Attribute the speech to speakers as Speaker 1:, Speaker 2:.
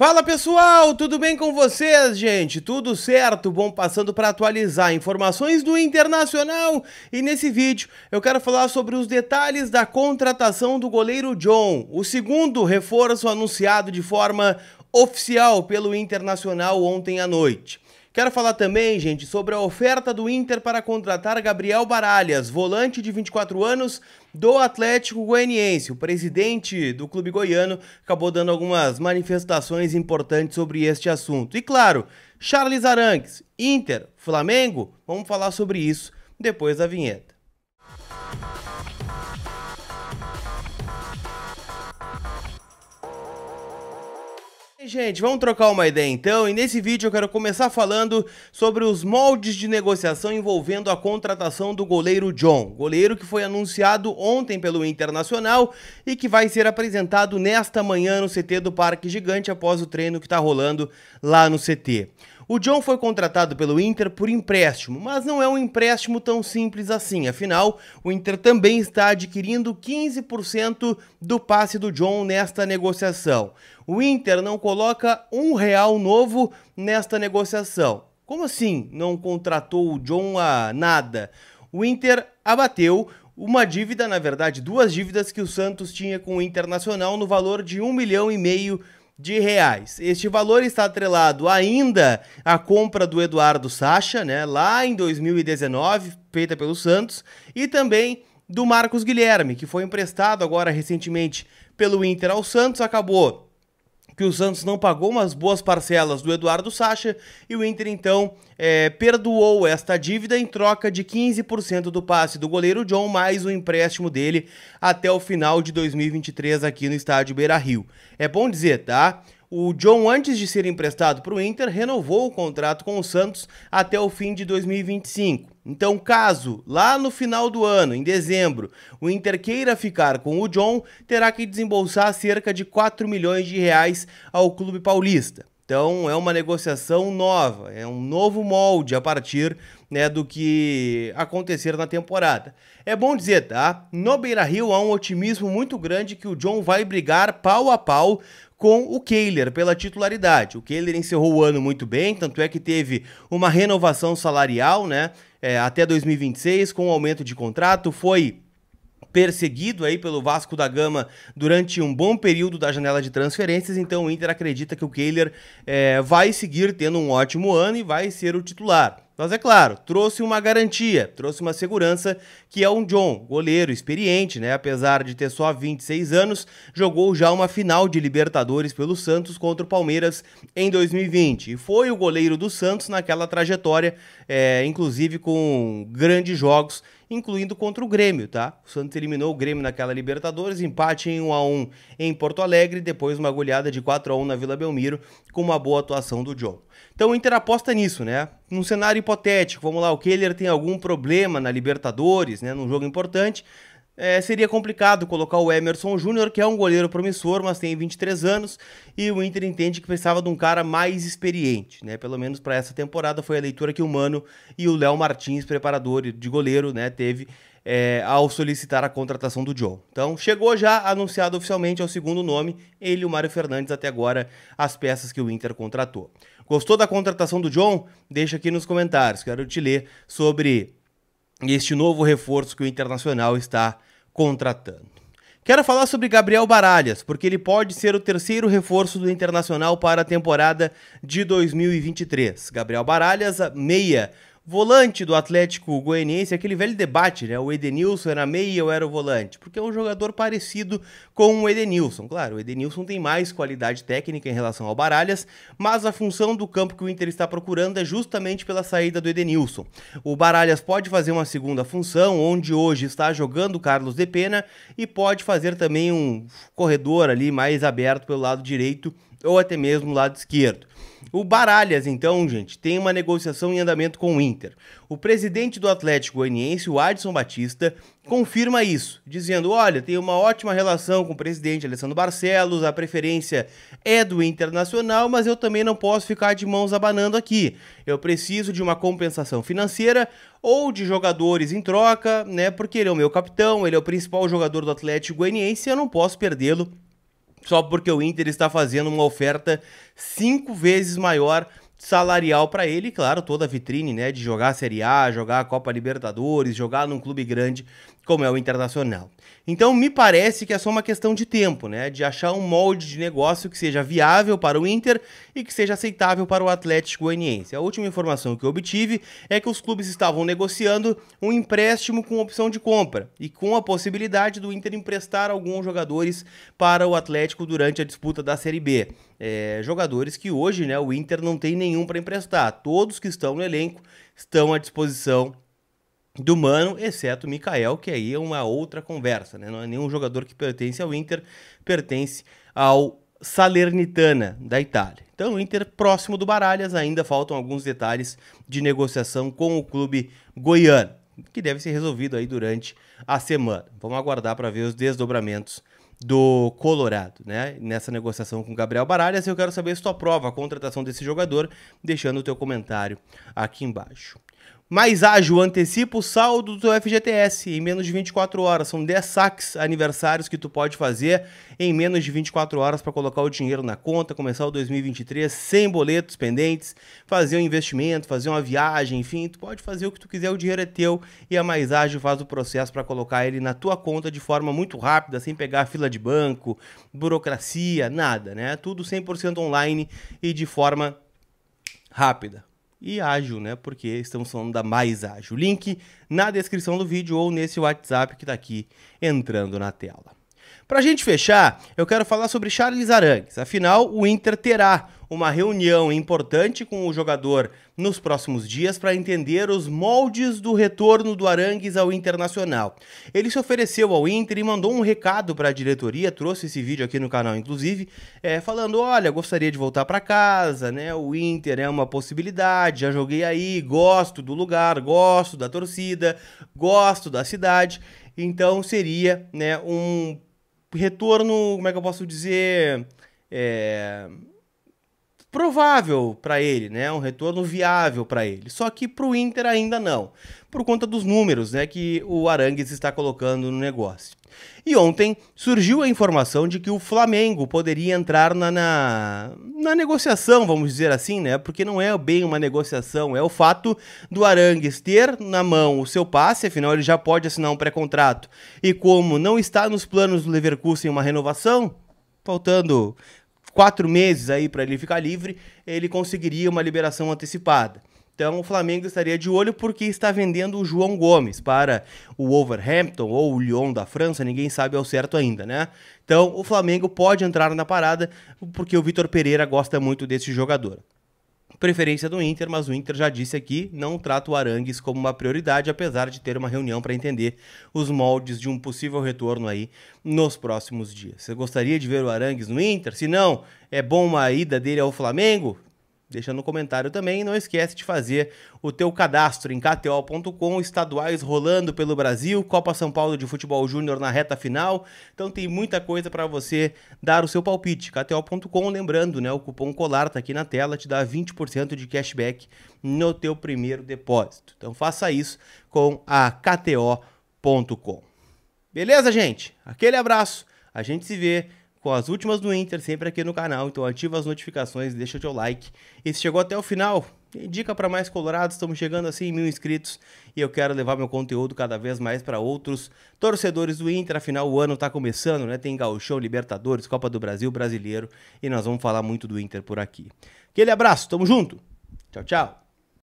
Speaker 1: Fala pessoal, tudo bem com vocês, gente? Tudo certo? Bom, passando para atualizar informações do Internacional e nesse vídeo eu quero falar sobre os detalhes da contratação do goleiro John, o segundo reforço anunciado de forma oficial pelo Internacional ontem à noite. Quero falar também, gente, sobre a oferta do Inter para contratar Gabriel Baralhas, volante de 24 anos do Atlético Goianiense. O presidente do clube goiano acabou dando algumas manifestações importantes sobre este assunto. E claro, Charles Arangues, Inter, Flamengo, vamos falar sobre isso depois da vinheta. Gente, vamos trocar uma ideia então, e nesse vídeo eu quero começar falando sobre os moldes de negociação envolvendo a contratação do goleiro John, goleiro que foi anunciado ontem pelo Internacional e que vai ser apresentado nesta manhã no CT do Parque Gigante após o treino que está rolando lá no CT. O John foi contratado pelo Inter por empréstimo, mas não é um empréstimo tão simples assim. Afinal, o Inter também está adquirindo 15% do passe do John nesta negociação. O Inter não coloca um real novo nesta negociação. Como assim não contratou o John a nada? O Inter abateu uma dívida, na verdade, duas dívidas que o Santos tinha com o Internacional no valor de um milhão e meio de de reais. Este valor está atrelado ainda à compra do Eduardo Sacha, né, lá em 2019, feita pelo Santos, e também do Marcos Guilherme, que foi emprestado agora recentemente pelo Inter ao Santos, acabou que o Santos não pagou umas boas parcelas do Eduardo Sacha e o Inter então é, perdoou esta dívida em troca de 15% do passe do goleiro John mais o empréstimo dele até o final de 2023 aqui no estádio Beira-Rio. É bom dizer, tá? O John, antes de ser emprestado para o Inter, renovou o contrato com o Santos até o fim de 2025. Então, caso lá no final do ano, em dezembro, o Inter queira ficar com o John, terá que desembolsar cerca de 4 milhões de reais ao clube paulista. Então, é uma negociação nova, é um novo molde a partir né, do que acontecer na temporada. É bom dizer, tá? No Beira Rio há um otimismo muito grande que o John vai brigar pau a pau com o Kehler pela titularidade. O Kehler encerrou o ano muito bem, tanto é que teve uma renovação salarial, né? É, até 2026, com um aumento de contrato, foi perseguido aí pelo Vasco da Gama durante um bom período da janela de transferências, então o Inter acredita que o Kehler é, vai seguir tendo um ótimo ano e vai ser o titular. Mas é claro, trouxe uma garantia, trouxe uma segurança, que é um John, goleiro experiente, né? Apesar de ter só 26 anos, jogou já uma final de Libertadores pelo Santos contra o Palmeiras em 2020. E foi o goleiro do Santos naquela trajetória, é, inclusive com grandes jogos incluindo contra o Grêmio, tá? O Santos eliminou o Grêmio naquela Libertadores, empate em 1 a 1 em Porto Alegre, depois uma goleada de 4 a 1 na Vila Belmiro, com uma boa atuação do John. Então o Inter aposta nisso, né? Num cenário hipotético, vamos lá, o Keller tem algum problema na Libertadores, né, num jogo importante, é, seria complicado colocar o Emerson Júnior, que é um goleiro promissor, mas tem 23 anos, e o Inter entende que precisava de um cara mais experiente, né? Pelo menos para essa temporada foi a leitura que o Mano e o Léo Martins, preparador de goleiro, né, teve é, ao solicitar a contratação do John. Então, chegou já anunciado oficialmente ao é segundo nome, ele e o Mário Fernandes, até agora, as peças que o Inter contratou. Gostou da contratação do John? Deixa aqui nos comentários, quero te ler sobre este novo reforço que o Internacional está contratando. Quero falar sobre Gabriel Baralhas, porque ele pode ser o terceiro reforço do Internacional para a temporada de 2023. Gabriel Baralhas, meia Volante do Atlético Goianiense, aquele velho debate, né? O Edenilson era meia ou era o volante? Porque é um jogador parecido com o Edenilson. Claro, o Edenilson tem mais qualidade técnica em relação ao Baralhas, mas a função do campo que o Inter está procurando é justamente pela saída do Edenilson. O Baralhas pode fazer uma segunda função, onde hoje está jogando o Carlos de Pena, e pode fazer também um corredor ali mais aberto pelo lado direito ou até mesmo lado esquerdo. O Baralhas, então, gente, tem uma negociação em andamento com o Inter. O presidente do Atlético Goianiense, o Adson Batista, confirma isso, dizendo: olha, tem uma ótima relação com o presidente Alessandro Barcelos, a preferência é do Internacional, mas eu também não posso ficar de mãos abanando aqui. Eu preciso de uma compensação financeira ou de jogadores em troca, né? Porque ele é o meu capitão, ele é o principal jogador do Atlético Goianiense e eu não posso perdê-lo só porque o Inter está fazendo uma oferta cinco vezes maior salarial para ele, claro, toda a vitrine, né, de jogar a Série A, jogar a Copa Libertadores, jogar num clube grande como é o Internacional. Então, me parece que é só uma questão de tempo, né, de achar um molde de negócio que seja viável para o Inter e que seja aceitável para o Atlético Goianiense. A última informação que eu obtive é que os clubes estavam negociando um empréstimo com opção de compra e com a possibilidade do Inter emprestar alguns jogadores para o Atlético durante a disputa da Série B. É, jogadores que hoje, né, o Inter não tem nem nenhum para emprestar. Todos que estão no elenco estão à disposição do Mano, exceto o Mikael, que aí é uma outra conversa, né? Não é nenhum jogador que pertence ao Inter, pertence ao Salernitana, da Itália. Então, o Inter próximo do Baralhas, ainda faltam alguns detalhes de negociação com o clube goiano, que deve ser resolvido aí durante a semana. Vamos aguardar para ver os desdobramentos do Colorado, né? Nessa negociação com o Gabriel Baralhas, eu quero saber se tu aprova a contratação desse jogador, deixando o teu comentário aqui embaixo. Mais ágil, antecipa o saldo do teu FGTS em menos de 24 horas. São 10 saques aniversários que tu pode fazer em menos de 24 horas para colocar o dinheiro na conta, começar o 2023 sem boletos pendentes, fazer um investimento, fazer uma viagem, enfim, tu pode fazer o que tu quiser, o dinheiro é teu e a é Mais Ágil faz o processo para colocar ele na tua conta de forma muito rápida, sem pegar fila de banco, burocracia, nada, né? Tudo 100% online e de forma rápida e ágil, né? Porque estamos falando da mais ágil. Link na descrição do vídeo ou nesse WhatsApp que está aqui entrando na tela. Para a gente fechar, eu quero falar sobre Charles Arangues. Afinal, o Inter terá uma reunião importante com o jogador nos próximos dias para entender os moldes do retorno do Arangues ao Internacional. Ele se ofereceu ao Inter e mandou um recado para a diretoria, trouxe esse vídeo aqui no canal, inclusive, é, falando: olha, gostaria de voltar para casa, né? O Inter é uma possibilidade, já joguei aí, gosto do lugar, gosto da torcida, gosto da cidade. Então seria, né, um retorno, como é que eu posso dizer? É, provável para ele, né? Um retorno viável para ele. Só que para o Inter ainda não, por conta dos números, né, que o Arangues está colocando no negócio. E ontem surgiu a informação de que o Flamengo poderia entrar na, na, na, negociação, vamos dizer assim, né? Porque não é bem uma negociação, é o fato do Arangues ter na mão o seu passe, afinal ele já pode assinar um pré-contrato. E como não está nos planos do Leverkusen uma renovação, faltando quatro meses aí para ele ficar livre, ele conseguiria uma liberação antecipada. Então o Flamengo estaria de olho porque está vendendo o João Gomes para o Wolverhampton ou o Lyon da França, ninguém sabe ao certo ainda, né? Então o Flamengo pode entrar na parada porque o Vitor Pereira gosta muito desse jogador preferência do Inter, mas o Inter já disse aqui, não trata o Arangues como uma prioridade, apesar de ter uma reunião para entender os moldes de um possível retorno aí nos próximos dias. Você gostaria de ver o Arangues no Inter? Se não, é bom uma ida dele ao Flamengo? deixa no comentário também. E não esquece de fazer o teu cadastro em kto.com, estaduais rolando pelo Brasil, Copa São Paulo de Futebol Júnior na reta final. Então tem muita coisa para você dar o seu palpite. kto.com, lembrando, né, o cupom COLAR tá aqui na tela, te dá 20% de cashback no teu primeiro depósito. Então faça isso com a kto.com. Beleza, gente? Aquele abraço. A gente se vê com as últimas do Inter sempre aqui no canal. Então ativa as notificações, deixa o teu like. E se chegou até o final, dica para mais colorados. Estamos chegando assim em mil inscritos e eu quero levar meu conteúdo cada vez mais para outros torcedores do Inter. Afinal, o ano está começando, né? Tem Gauchão, Libertadores, Copa do Brasil, Brasileiro e nós vamos falar muito do Inter por aqui. Aquele abraço, tamo junto. Tchau, tchau.